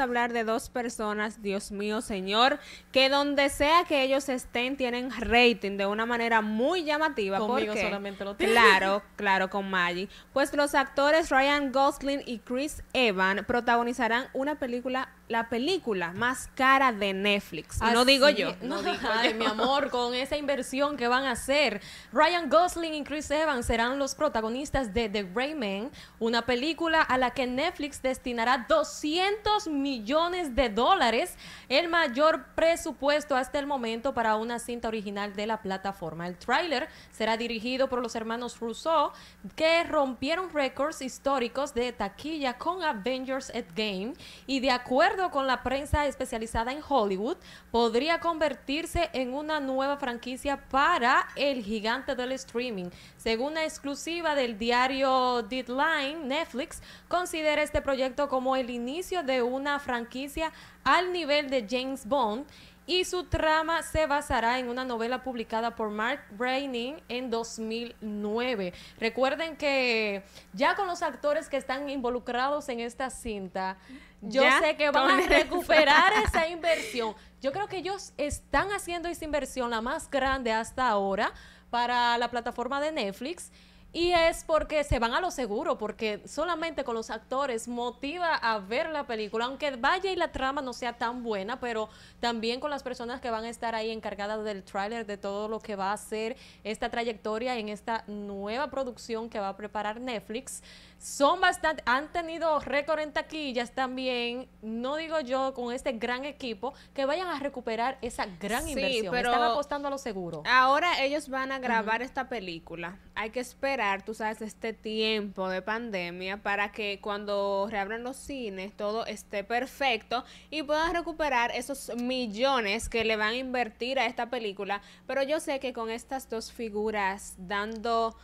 hablar de dos personas, Dios mío, Señor, que donde sea que ellos estén tienen rating de una manera muy llamativa. Conmigo solamente lo tienen. Claro, claro, con Maggie. Pues los actores Ryan Gosling y Chris Evan protagonizarán una película, la película más cara de Netflix. no digo yo. No, ay, mi amor, con esa inversión que van a hacer, Ryan Gosling y Chris Evan serán los protagonistas de The Gray Man, una película a la que Netflix destinará 200 millones millones de dólares, el mayor presupuesto hasta el momento para una cinta original de la plataforma. El tráiler será dirigido por los hermanos Rousseau, que rompieron récords históricos de taquilla con Avengers at Game y de acuerdo con la prensa especializada en Hollywood, podría convertirse en una nueva franquicia para el gigante del streaming. Según la exclusiva del diario Deadline, Netflix considera este proyecto como el inicio de una franquicia al nivel de James Bond y su trama se basará en una novela publicada por Mark Braining en 2009. Recuerden que ya con los actores que están involucrados en esta cinta, yo sé que van a recuperar esa. esa inversión. Yo creo que ellos están haciendo esa inversión la más grande hasta ahora para la plataforma de Netflix y es porque se van a lo seguro, porque solamente con los actores motiva a ver la película, aunque vaya y la trama no sea tan buena, pero también con las personas que van a estar ahí encargadas del tráiler, de todo lo que va a ser esta trayectoria en esta nueva producción que va a preparar Netflix. Son bastante, han tenido récord en taquillas también, no digo yo con este gran equipo, que vayan a recuperar esa gran inversión. Pero Están apostando a lo seguro. Ahora ellos van a grabar esta película. Hay que esperar, tú sabes, este tiempo de pandemia para que cuando reabran los cines todo esté perfecto y puedan recuperar esos millones que le van a invertir a esta película. Pero yo sé que con estas dos figuras dando...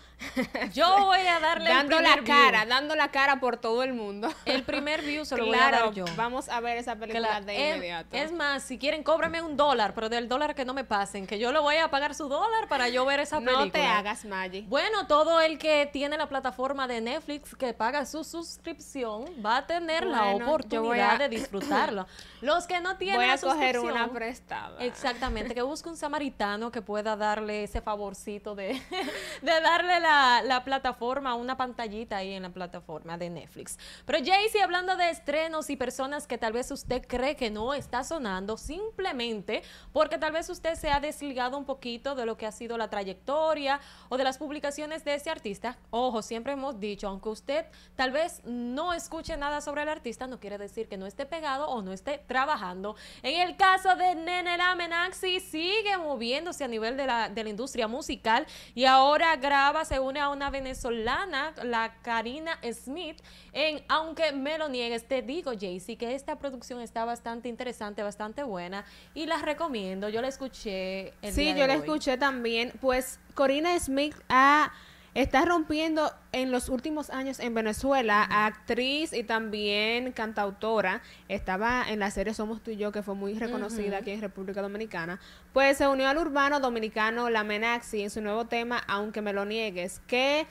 yo voy a darle... dando la dando la cara por todo el mundo. El primer view se lo voy a dar yo. Vamos a ver esa película de inmediato. Es, más, si quieren, cóbrame un dólar, pero del dólar que no me pasen, que yo le voy a pagar su dólar para yo ver esa película. No te hagas, Maggie. Bueno, todo el que tiene la plataforma de Netflix que paga su suscripción va a tener la oportunidad de disfrutarlo. Los que no tienen voy a coger una prestada. Exactamente, que busque un samaritano que pueda darle ese favorcito de, darle la plataforma, una pantallita ahí en la plataforma de Netflix. Pero Jaycee, hablando de estrenos y personas que tal vez usted cree que no está sonando, simplemente porque tal vez usted se ha desligado un poquito de lo que ha sido la trayectoria o de las publicaciones de ese artista. Ojo, siempre hemos dicho, aunque usted tal vez no escuche nada sobre el artista, no quiere decir que no esté pegado o no esté trabajando. En el caso de Nene Lamenaxi, sigue moviéndose a nivel de la, de la industria musical y ahora graba, se une a una venezolana, la Karina Smith en Aunque me lo niegues. Te digo, Jaycee, que esta producción está bastante interesante, bastante buena y la recomiendo. Yo la escuché. El sí, yo la escuché también. Pues Corina Smith está rompiendo en los últimos años en Venezuela, actriz y también cantautora. Estaba en la serie Somos tú y yo, que fue muy reconocida aquí en República Dominicana. Pues se unió al urbano dominicano La Menaxi en su nuevo tema, Aunque me lo niegues, que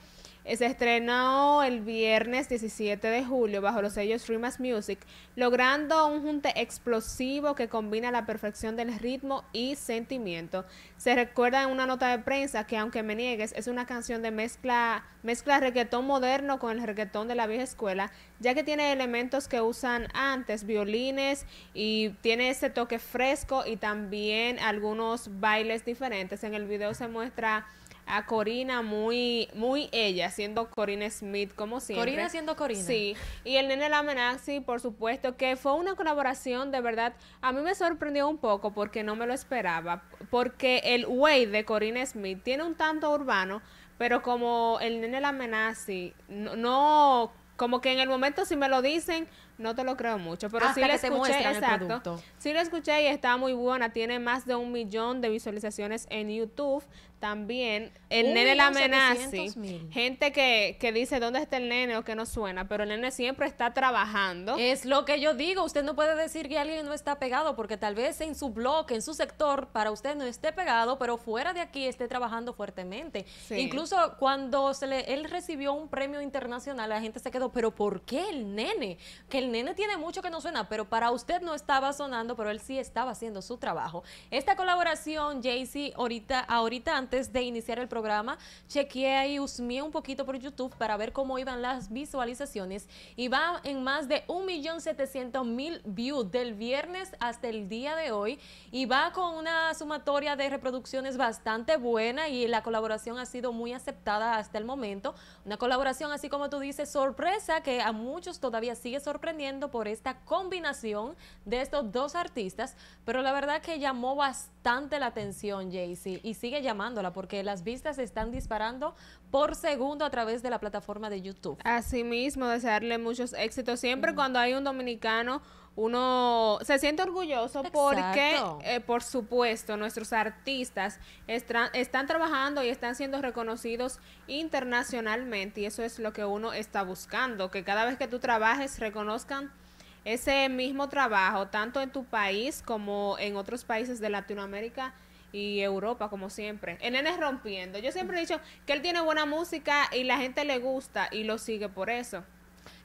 se estrenó el viernes 17 de julio bajo los sellos Rimas Music, logrando un junte explosivo que combina la perfección del ritmo y sentimiento. Se recuerda en una nota de prensa que aunque me niegues es una canción de mezcla mezcla reggaetón moderno con el reggaetón de la vieja escuela, ya que tiene elementos que usan antes, violines y tiene ese toque fresco y también algunos bailes diferentes. En el video se muestra a Corina muy, muy ella, siendo Corina Smith, como siempre. Corina siendo Corina. Sí. Y el nene Lamenaxi, por supuesto, que fue una colaboración de verdad. A mí me sorprendió un poco porque no me lo esperaba. Porque el way de Corina Smith tiene un tanto urbano, pero como el nene Lamenaxi, no, no como que en el momento si me lo dicen, no te lo creo mucho, pero sí lo escuché, exacto. Sí lo escuché y está muy buena, tiene más de un millón de visualizaciones en YouTube. También el nene la amenaza, gente que, dice dónde está el nene o que no suena, pero el nene siempre está trabajando. Es lo que yo digo, usted no puede decir que alguien no está pegado porque tal vez en su blog, en su sector, para usted no esté pegado, pero fuera de aquí esté trabajando fuertemente. Incluso cuando se le, él recibió un premio internacional, la gente se quedó, pero ¿por qué el nene? Que nene tiene mucho que no suena, pero para usted no estaba sonando, pero él sí estaba haciendo su trabajo. Esta colaboración, Jaycee, ahorita, ahorita antes de iniciar el programa, chequeé y usmé un poquito por YouTube para ver cómo iban las visualizaciones y va en más de 1.700.000 views del viernes hasta el día de hoy y va con una sumatoria de reproducciones bastante buena y la colaboración ha sido muy aceptada hasta el momento. Una colaboración así como tú dices, sorpresa, que a muchos todavía sigue sorpresa por esta combinación de estos dos artistas, pero la verdad que llamó bastante la atención Jaycee y sigue llamándola porque las vistas están disparando por segundo a través de la plataforma de YouTube. Asimismo, desearle muchos éxitos siempre mm. cuando hay un dominicano uno se siente orgulloso porque, eh, por supuesto, nuestros artistas están trabajando y están siendo reconocidos internacionalmente y eso es lo que uno está buscando, que cada vez que tú trabajes reconozcan ese mismo trabajo, tanto en tu país como en otros países de Latinoamérica y Europa, como siempre. En nene rompiendo. Yo siempre he dicho que él tiene buena música y la gente le gusta y lo sigue por eso.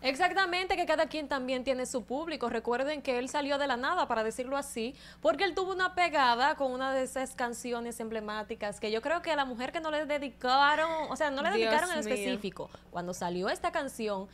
Exactamente, que cada quien también tiene su público. Recuerden que él salió de la nada, para decirlo así, porque él tuvo una pegada con una de esas canciones emblemáticas que yo creo que a la mujer que no le dedicaron, o sea, no le dedicaron en específico. Cuando salió esta canción,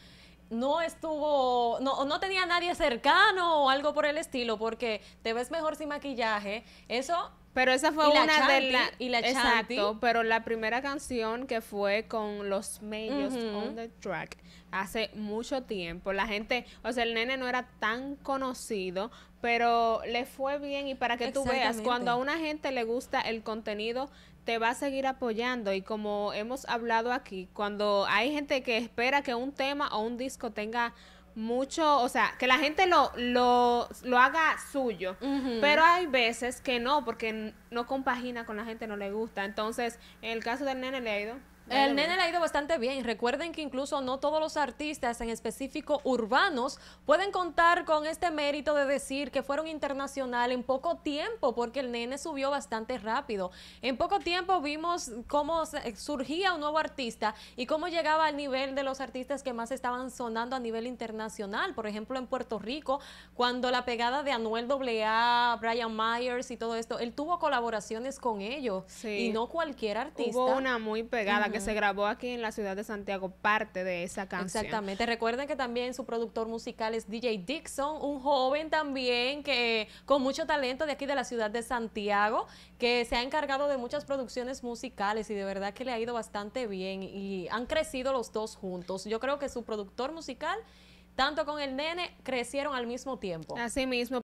no estuvo, no, no tenía nadie cercano o algo por el estilo, porque te ves mejor sin maquillaje. Eso pero esa fue una de la y la Exacto, pero la primera canción que fue con los medios on the track hace mucho tiempo. La gente, o sea, el nene no era tan conocido, pero le fue bien y para que tú veas, cuando a una gente le gusta el contenido te va a seguir apoyando y como hemos hablado aquí, cuando hay gente que espera que un tema o un disco tenga mucho, o sea, que la gente lo, lo, lo haga suyo, pero hay veces que no, porque no compagina con la gente, no le gusta. Entonces, en el caso del nene Leido, el nene le ha ido bastante bien. Recuerden que incluso no todos los artistas, en específico urbanos, pueden contar con este mérito de decir que fueron internacionales en poco tiempo, porque el nene subió bastante rápido. En poco tiempo vimos cómo eh, surgía un nuevo artista y cómo llegaba al nivel de los artistas que más estaban sonando a nivel internacional. Por ejemplo, en Puerto Rico, cuando la pegada de Anuel AA, Brian Myers y todo esto, él tuvo colaboraciones con ellos. Y no cualquier artista. Hubo una muy pegada que se grabó aquí en la ciudad de Santiago parte de esa canción. Exactamente. Recuerden que también su productor musical es DJ Dixon, un joven también que con mucho talento de aquí de la ciudad de Santiago, que se ha encargado de muchas producciones musicales y de verdad que le ha ido bastante bien y han crecido los dos juntos. Yo creo que su productor musical tanto con el nene crecieron al mismo tiempo. Así mismo.